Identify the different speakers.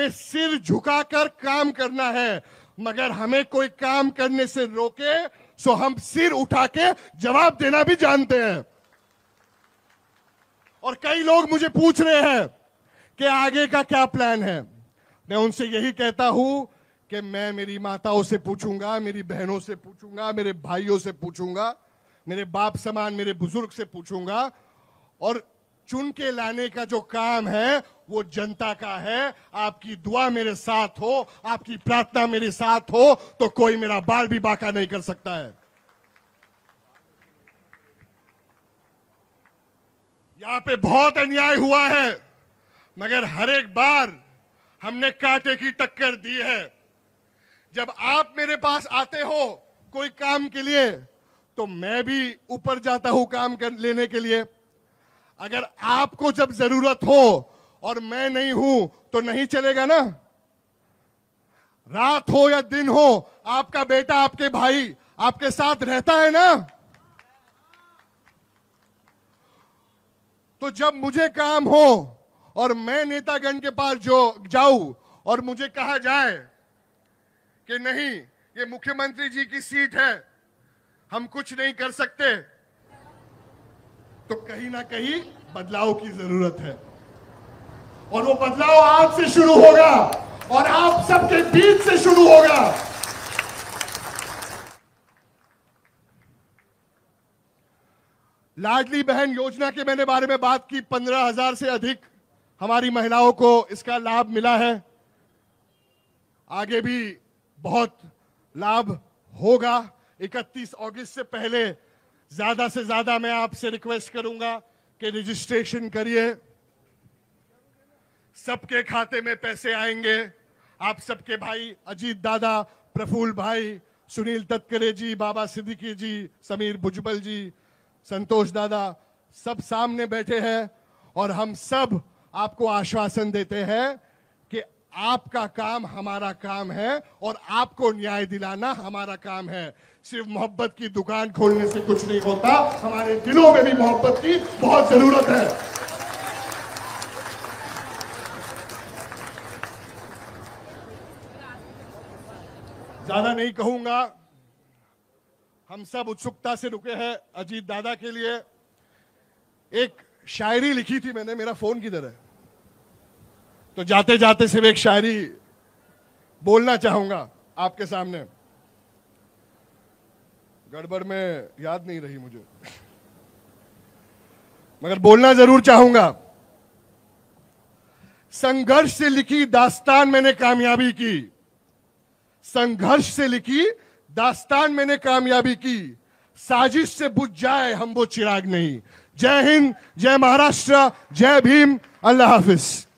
Speaker 1: हमें सिर झुकाकर काम करना है मगर हमें कोई काम करने से रोके सो हम सिर उठा के जवाब देना भी जानते हैं और कई लोग मुझे पूछ रहे हैं कि आगे का क्या प्लान है मैं उनसे यही कहता हूं कि मैं मेरी माताओं से पूछूंगा मेरी बहनों से पूछूंगा मेरे भाइयों से पूछूंगा मेरे बाप समान मेरे बुजुर्ग से पूछूंगा और चुन के लाने का जो काम है वो जनता का है आपकी दुआ मेरे साथ हो आपकी प्रार्थना मेरे साथ हो तो कोई मेरा बाल भी बाका नहीं कर सकता है यहां पे बहुत अन्याय हुआ है मगर हर एक बार हमने कांटे की टक्कर दी है जब आप मेरे पास आते हो कोई काम के लिए तो मैं भी ऊपर जाता हूं काम कर लेने के लिए अगर आपको जब जरूरत हो और मैं नहीं हूं तो नहीं चलेगा ना रात हो या दिन हो आपका बेटा आपके भाई आपके साथ रहता है ना तो जब मुझे काम हो और मैं नेतागण के पास जो जाऊं और मुझे कहा जाए कि नहीं ये मुख्यमंत्री जी की सीट है हम कुछ नहीं कर सकते तो कहीं ना कहीं बदलाव की जरूरत है और वो बदलाव आज से शुरू होगा और आप सबके बीच से शुरू होगा लाडली बहन योजना के मैंने बारे में बात की पंद्रह हजार से अधिक हमारी महिलाओं को इसका लाभ मिला है आगे भी बहुत लाभ होगा 31 अगस्त से पहले ज़्यादा से ज़्यादा मैं आपसे रिक्वेस्ट करूंगा कि रजिस्ट्रेशन करिए सबके खाते में पैसे आएंगे आप सबके भाई अजीत दादा प्रफुल्ल भाई सुनील तत्करे जी बाबा सिद्दीकी जी समीर भुजबल जी संतोष दादा सब सामने बैठे हैं और हम सब आपको आश्वासन देते हैं आपका काम हमारा काम है और आपको न्याय दिलाना हमारा काम है सिर्फ मोहब्बत की दुकान खोलने से कुछ नहीं होता हमारे दिलों में भी मोहब्बत की बहुत जरूरत है ज्यादा नहीं कहूंगा हम सब उत्सुकता से रुके हैं अजीत दादा के लिए एक शायरी लिखी थी मैंने मेरा फोन किधर है तो जाते जाते सिर्फ एक शायरी बोलना चाहूंगा आपके सामने गड़बड़ में याद नहीं रही मुझे मगर बोलना जरूर चाहूंगा संघर्ष से लिखी दास्तान मैंने कामयाबी की संघर्ष से लिखी दास्तान मैंने कामयाबी की साजिश से बुझ जाए हम वो चिराग नहीं जय हिंद जय महाराष्ट्र जय भीम अल्लाह हाफिज़